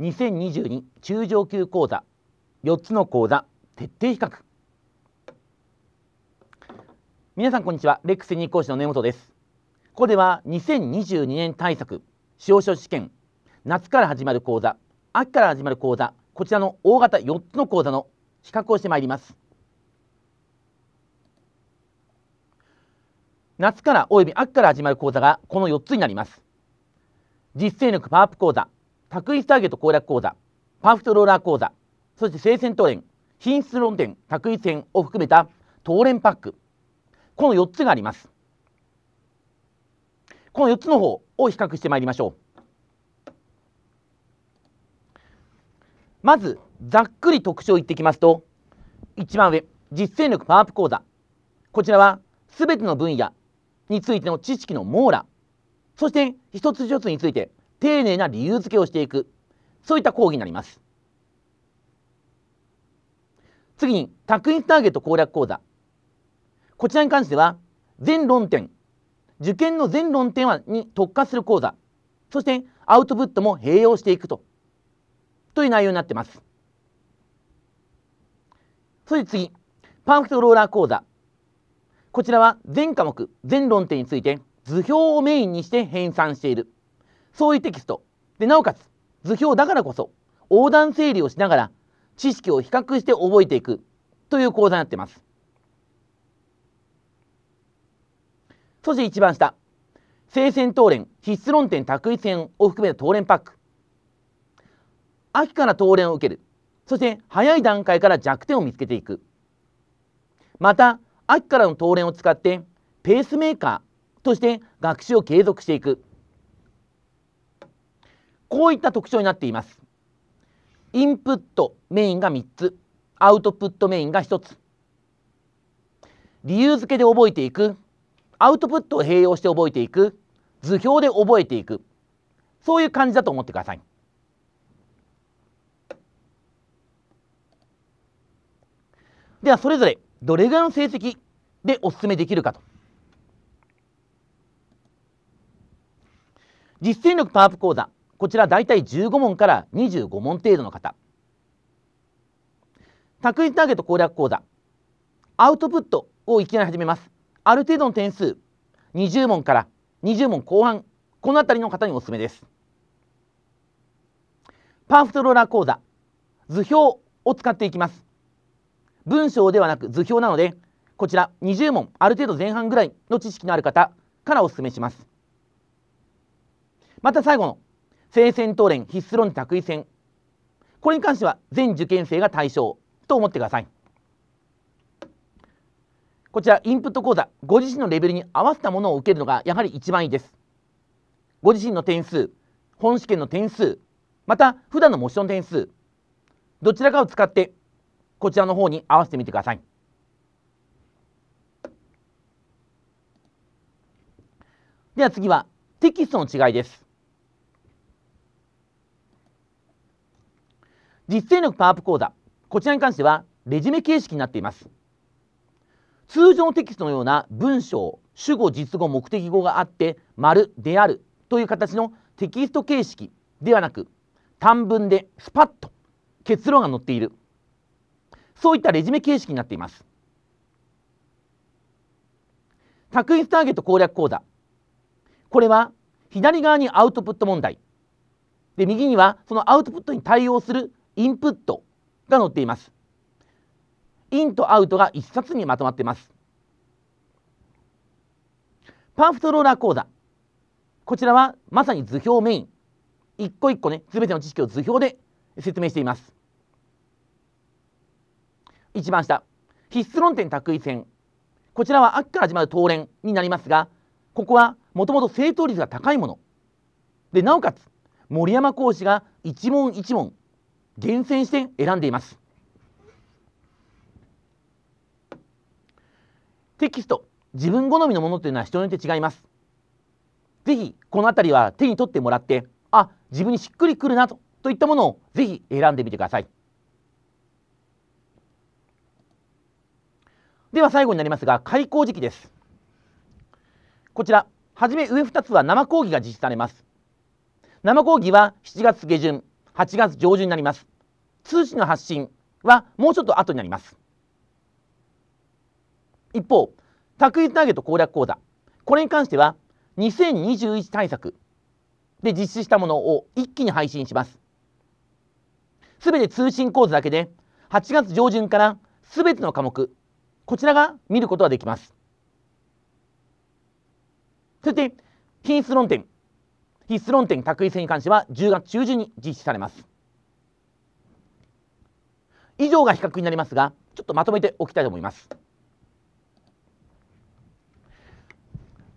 2022中上級講座4つの講座徹底比較皆さんこんにちはレックス2講師の根本ですここでは2022年対策司法書試験夏から始まる講座秋から始まる講座こちらの大型4つの講座の比較をしてまいります夏から及び秋から始まる講座がこの4つになります実践力パワーアップ講座卓一ターゲット攻略講座パーフェクトローラー講座そして聖戦党連品質論点卓一戦を含めた党連パックこの4つがありますこの4つの方を比較してまいりましょうまずざっくり特徴を言ってきますと一番上実践力パワーアップ講座こちらはすべての分野についての知識の網羅そして一つ一つについて丁寧な理由付けをしていくそういった講義になります次にタックインターゲット攻略講座こちらに関しては全論点受験の全論点に特化する講座そしてアウトプットも併用していくとという内容になってますそれで次パーフェクトローラー講座こちらは全科目全論点について図表をメインにして編纂しているそういうテキストでなおかつ図表だからこそ横断整理をしながら知識を比較して覚えていくという講座になっていますそして一番下聖戦答練必須論点択一戦を含めた答練パック秋から答練を受けるそして早い段階から弱点を見つけていくまた秋からの答練を使ってペースメーカーとして学習を継続していくこういった特徴になっていますインプットメインが3つアウトプットメインが1つ理由付けで覚えていくアウトプットを併用して覚えていく図表で覚えていくそういう感じだと思ってくださいではそれぞれどれぐらいの成績でおすすめできるかと実践力パワーアップ講座こちら大体15問から25問程度の方卓一ターゲット攻略講座アウトプットをいきなり始めますある程度の点数20問から20問後半この辺りの方におすすめですパーフトローラー講座図表を使っていきます文章ではなく図表なのでこちら20問ある程度前半ぐらいの知識のある方からお勧めしますまた最後の聖戦闘連必須論着衣戦これに関しては全受験生が対象と思ってくださいこちらインプット講座ご自身のレベルに合わせたものを受けるのがやはり一番いいですご自身の点数本試験の点数また普段の模試の点数どちらかを使ってこちらの方に合わせてみてくださいでは次はテキストの違いです実践力パワーアップ講座こちらに関してはレジュメ形式になっています通常テキストのような文章主語実語目的語があって「丸であるという形のテキスト形式ではなく短文でスパッと結論が載っているそういったレジュメ形式になっています卓越ターゲット攻略講座これは左側にアウトプット問題で右にはそのアウトプットに対応するインプットが載っています。インとアウトが一冊にまとまっています。パーフトローラー講座。こちらはまさに図表メイン。一個一個ね、すべての知識を図表で説明しています。一番下、必須論点択一戦。こちらは秋から始まる東連になりますが、ここはもともと正答率が高いもの。で、なおかつ、森山講師が一問一問厳選して選んでいますテキスト自分好みのものというのは人によって違いますぜひこの辺りは手に取ってもらってあ自分にしっくりくるなとといったものをぜひ選んでみてくださいでは最後になりますが開講時期ですこちらはじめ上2つは生講義が実施されます生講義は7月下旬8月上旬になります。通知の発信はもうちょっと後になります。一方、卓越投げと攻略講座、これに関しては2021対策で実施したものを一気に配信します。すべて通信講座だけで8月上旬からすべての科目、こちらが見ることができます。そして、品質論点。必須論点択一戦に関しては10月中旬に実施されます以上が比較になりますがちょっとまとめておきたいと思います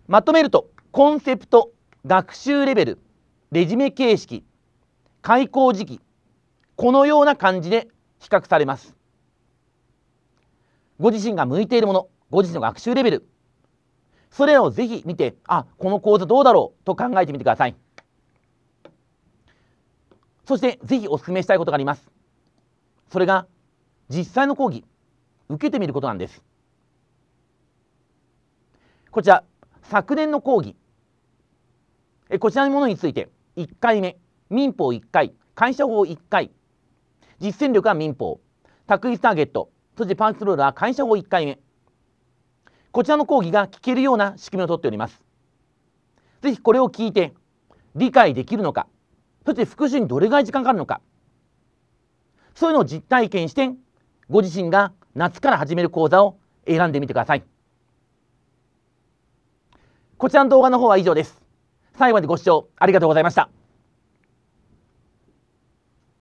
まとめるとコンセプト学習レベルレジメ形式開講時期このような感じで比較されますご自身が向いているものご自身の学習レベルそれをぜひ見てあこの講座どうだろうと考えてみてくださいそしてぜひお勧めしたいことがあります。それが実際の講義、受けてみることなんです。こちら、昨年の講義、えこちらのものについて、1回目、民法1回、会社法1回、実践力は民法、択一ターゲット、そしてパンツロールは会社法1回目。こちらの講義が聞けるような仕組みをとっております。ぜひこれを聞いて理解できるのか、そして復習にどれぐらい時間かかるのかそういうのを実体験してご自身が夏から始める講座を選んでみてくださいこちらの動画の方は以上です最後までご視聴ありがとうございました